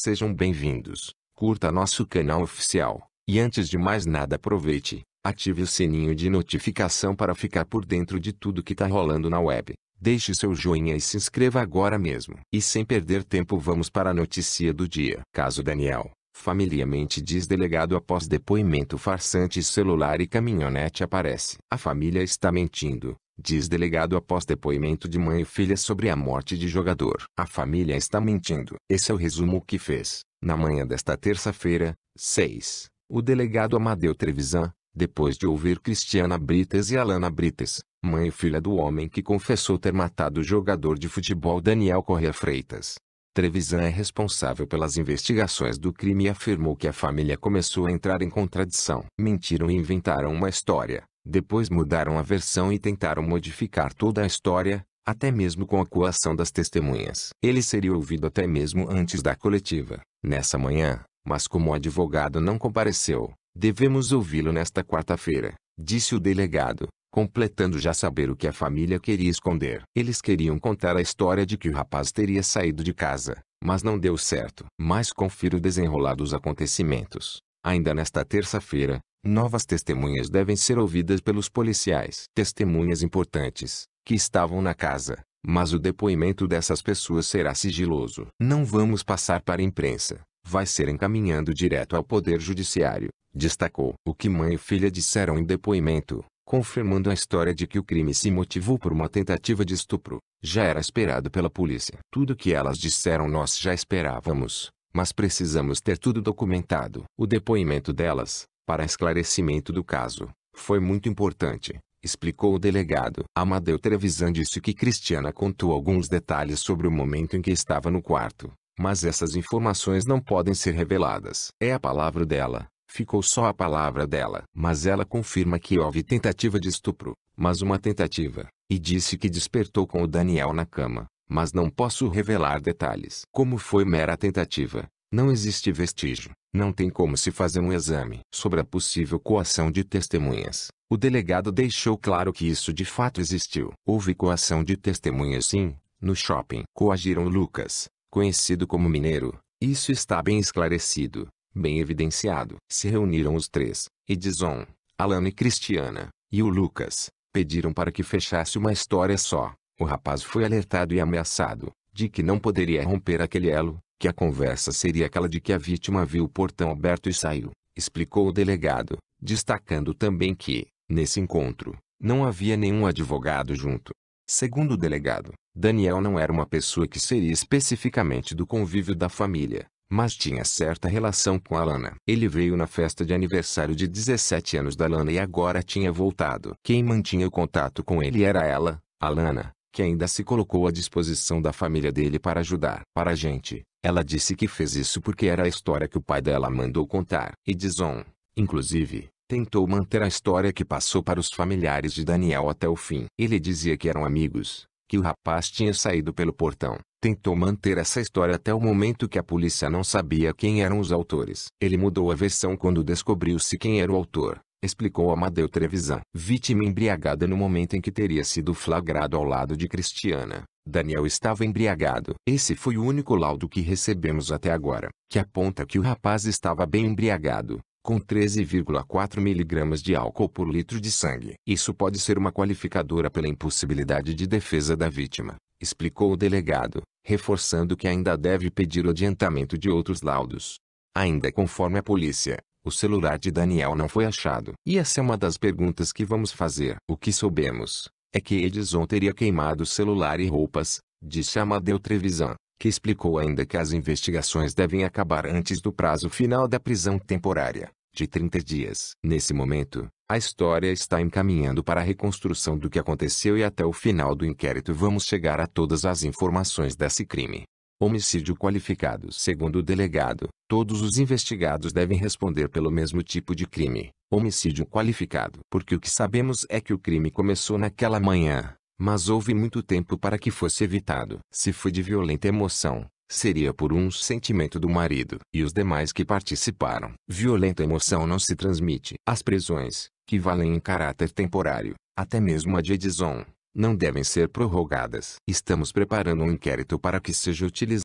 Sejam bem-vindos, curta nosso canal oficial, e antes de mais nada aproveite, ative o sininho de notificação para ficar por dentro de tudo que tá rolando na web. Deixe seu joinha e se inscreva agora mesmo. E sem perder tempo vamos para a notícia do dia. Caso Daniel, familiarmente diz delegado após depoimento farsante celular e caminhonete aparece. A família está mentindo, diz delegado após depoimento de mãe e filha sobre a morte de jogador. A família está mentindo. Esse é o resumo que fez, na manhã desta terça-feira, 6, o delegado Amadeu Trevisan, depois de ouvir Cristiana Brites e Alana Brites, mãe e filha do homem que confessou ter matado o jogador de futebol Daniel Correa Freitas. Trevisan é responsável pelas investigações do crime e afirmou que a família começou a entrar em contradição. Mentiram e inventaram uma história, depois mudaram a versão e tentaram modificar toda a história, até mesmo com a coação das testemunhas. Ele seria ouvido até mesmo antes da coletiva, nessa manhã, mas como o advogado não compareceu, devemos ouvi-lo nesta quarta-feira, disse o delegado, completando já saber o que a família queria esconder. Eles queriam contar a história de que o rapaz teria saído de casa, mas não deu certo. Mas confira o desenrolar dos acontecimentos. Ainda nesta terça-feira, Novas testemunhas devem ser ouvidas pelos policiais. Testemunhas importantes, que estavam na casa, mas o depoimento dessas pessoas será sigiloso. Não vamos passar para a imprensa, vai ser encaminhando direto ao Poder Judiciário, destacou. O que mãe e filha disseram em depoimento, confirmando a história de que o crime se motivou por uma tentativa de estupro, já era esperado pela polícia. Tudo que elas disseram nós já esperávamos mas precisamos ter tudo documentado. O depoimento delas, para esclarecimento do caso. Foi muito importante, explicou o delegado. Amadeu Trevisan disse que Cristiana contou alguns detalhes sobre o momento em que estava no quarto, mas essas informações não podem ser reveladas. É a palavra dela. Ficou só a palavra dela. Mas ela confirma que houve tentativa de estupro, mas uma tentativa, e disse que despertou com o Daniel na cama, mas não posso revelar detalhes. Como foi mera tentativa, não existe vestígio. Não tem como se fazer um exame sobre a possível coação de testemunhas. O delegado deixou claro que isso de fato existiu. Houve coação de testemunhas sim, no shopping. Coagiram Lucas, conhecido como mineiro. Isso está bem esclarecido, bem evidenciado. Se reuniram os três, Edison, Alana e Cristiana, e o Lucas. Pediram para que fechasse uma história só. O rapaz foi alertado e ameaçado, de que não poderia romper aquele elo, que a conversa seria aquela de que a vítima viu o portão aberto e saiu, explicou o delegado, destacando também que, nesse encontro, não havia nenhum advogado junto. Segundo o delegado, Daniel não era uma pessoa que seria especificamente do convívio da família, mas tinha certa relação com Alana. Ele veio na festa de aniversário de 17 anos da Alana e agora tinha voltado. Quem mantinha o contato com ele era ela, Alana, que ainda se colocou à disposição da família dele para ajudar. Para a gente, ela disse que fez isso porque era a história que o pai dela mandou contar. E Dizon, inclusive, tentou manter a história que passou para os familiares de Daniel até o fim. Ele dizia que eram amigos, que o rapaz tinha saído pelo portão. Tentou manter essa história até o momento que a polícia não sabia quem eram os autores. Ele mudou a versão quando descobriu-se quem era o autor explicou Amadeu Trevisan. Vítima embriagada no momento em que teria sido flagrado ao lado de Cristiana. Daniel estava embriagado. Esse foi o único laudo que recebemos até agora, que aponta que o rapaz estava bem embriagado, com 13,4 miligramas de álcool por litro de sangue. Isso pode ser uma qualificadora pela impossibilidade de defesa da vítima, explicou o delegado, reforçando que ainda deve pedir o adiantamento de outros laudos. Ainda conforme a polícia, o celular de Daniel não foi achado. E essa é uma das perguntas que vamos fazer. O que soubemos é que Edison teria queimado o celular e roupas, disse Amadeu Trevisan, que explicou ainda que as investigações devem acabar antes do prazo final da prisão temporária, de 30 dias. Nesse momento, a história está encaminhando para a reconstrução do que aconteceu e até o final do inquérito vamos chegar a todas as informações desse crime. Homicídio qualificado. Segundo o delegado, todos os investigados devem responder pelo mesmo tipo de crime, homicídio qualificado. Porque o que sabemos é que o crime começou naquela manhã, mas houve muito tempo para que fosse evitado. Se foi de violenta emoção, seria por um sentimento do marido e os demais que participaram. Violenta emoção não se transmite. As prisões, que valem em caráter temporário, até mesmo a de Edison, não devem ser prorrogadas. Estamos preparando um inquérito para que seja utilizado